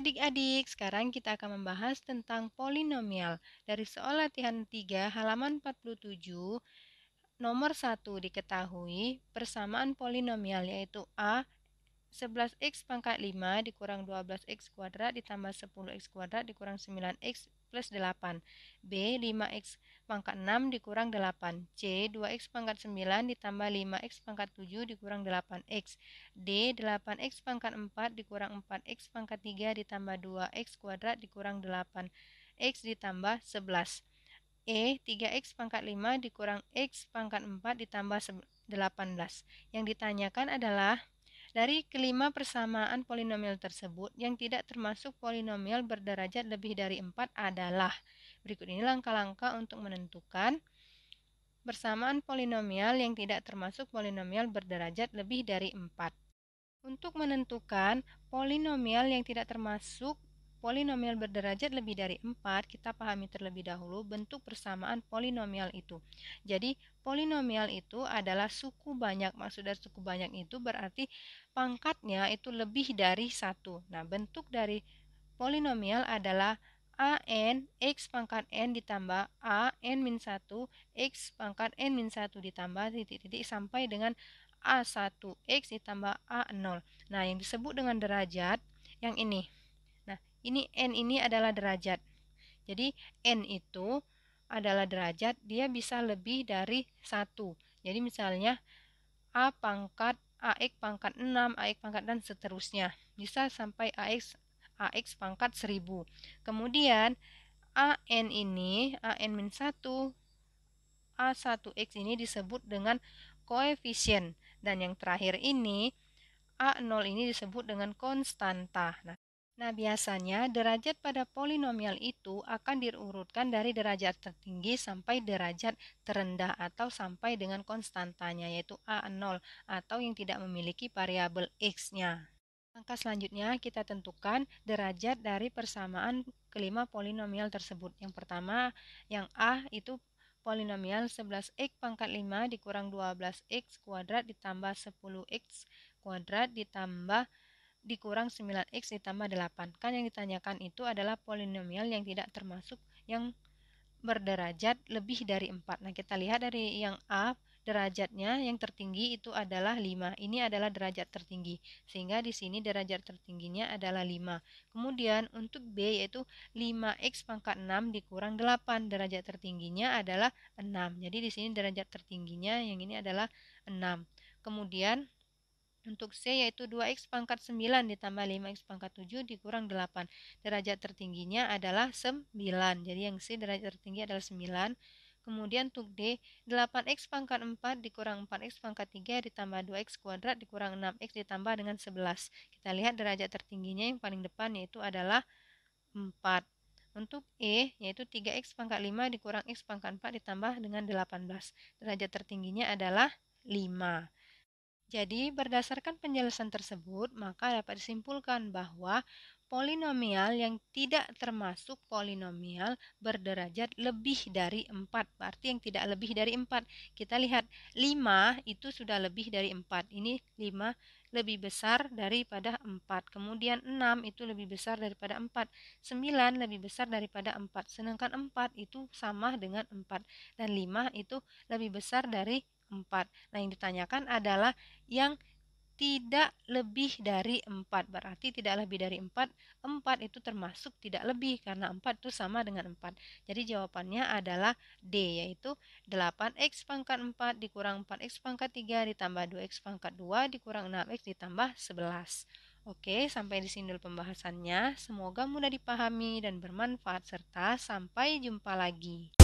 adik-adik, sekarang kita akan membahas tentang polinomial dari soal latihan 3 halaman 47 nomor 1 diketahui persamaan polinomial yaitu A 11x pangkat 5 dikurang 12x kuadrat ditambah 10x kuadrat dikurang 9x plus 8. B 5x pangkat 6 dikurang 8. C 2x pangkat 9 ditambah 5x pangkat 7 dikurang 8x. D 8x pangkat 4 dikurang 4x pangkat 3 ditambah 2x kuadrat dikurang 8x ditambah 11. E 3x pangkat 5 dikurang x pangkat 4 ditambah 18. Yang ditanyakan adalah dari kelima persamaan polinomial tersebut yang tidak termasuk polinomial berderajat lebih dari 4 adalah Berikut ini langkah-langkah untuk menentukan persamaan polinomial yang tidak termasuk polinomial berderajat lebih dari 4. Untuk menentukan polinomial yang tidak termasuk polinomial berderajat lebih dari 4, kita pahami terlebih dahulu bentuk persamaan polinomial itu. Jadi, polinomial itu adalah suku banyak. Maksud dari suku banyak itu berarti pangkatnya itu lebih dari satu. Nah, bentuk dari polinomial adalah a n x pangkat n ditambah a n min 1 x pangkat n min 1 ditambah titik-titik sampai dengan a1 x ditambah a0. Nah, yang disebut dengan derajat yang ini ini N ini adalah derajat. Jadi N itu adalah derajat, dia bisa lebih dari satu. Jadi misalnya A pangkat AX pangkat 6, AX pangkat dan seterusnya. Bisa sampai AX AX pangkat 1000. Kemudian AN ini, AN-1, A1X ini disebut dengan koefisien. Dan yang terakhir ini, A0 ini disebut dengan konstanta. Nah, Nah, biasanya derajat pada polinomial itu akan diurutkan dari derajat tertinggi sampai derajat terendah atau sampai dengan konstantanya yaitu A0 atau yang tidak memiliki variabel x-nya. Langkah selanjutnya kita tentukan derajat dari persamaan kelima polinomial tersebut. Yang pertama, yang A itu polinomial 11x pangkat 5 dikurang 12x kuadrat ditambah 10x kuadrat ditambah dikurang 9x ditambah 8. Kan yang ditanyakan itu adalah polinomial yang tidak termasuk yang berderajat lebih dari 4. Nah, kita lihat dari yang A, derajatnya yang tertinggi itu adalah 5. Ini adalah derajat tertinggi. Sehingga di sini derajat tertingginya adalah 5. Kemudian untuk B yaitu 5x pangkat 6 dikurang 8. Derajat tertingginya adalah 6. Jadi di sini derajat tertingginya yang ini adalah 6. Kemudian untuk C yaitu 2x pangkat 9 ditambah 5x pangkat 7 dikurang 8. Derajat tertingginya adalah 9. Jadi yang C derajat tertinggi adalah 9. Kemudian untuk D, 8x pangkat 4 dikurang 4x pangkat 3 ditambah 2x kuadrat dikurang 6x ditambah dengan 11. Kita lihat derajat tertingginya yang paling depan yaitu adalah 4. Untuk E, yaitu 3x pangkat 5 dikurang x pangkat 4 ditambah dengan 18. Derajat tertingginya adalah 5. Jadi, berdasarkan penjelasan tersebut, maka dapat disimpulkan bahwa polinomial yang tidak termasuk polinomial berderajat lebih dari 4. Berarti yang tidak lebih dari 4. Kita lihat 5 itu sudah lebih dari 4. Ini 5 lebih besar daripada 4. Kemudian 6 itu lebih besar daripada 4. 9 lebih besar daripada 4. Sedangkan 4 itu sama dengan 4 dan 5 itu lebih besar dari 4. Nah, yang ditanyakan adalah yang tidak lebih dari 4. Berarti tidak lebih dari 4. 4 itu termasuk tidak lebih karena 4 itu sama dengan 4. Jadi jawabannya adalah D yaitu 8x pangkat 4 dikurang 4x pangkat 3 ditambah 2x pangkat 2 dikurang 6x ditambah 11. Oke, sampai di sini dulu pembahasannya. Semoga mudah dipahami dan bermanfaat serta sampai jumpa lagi.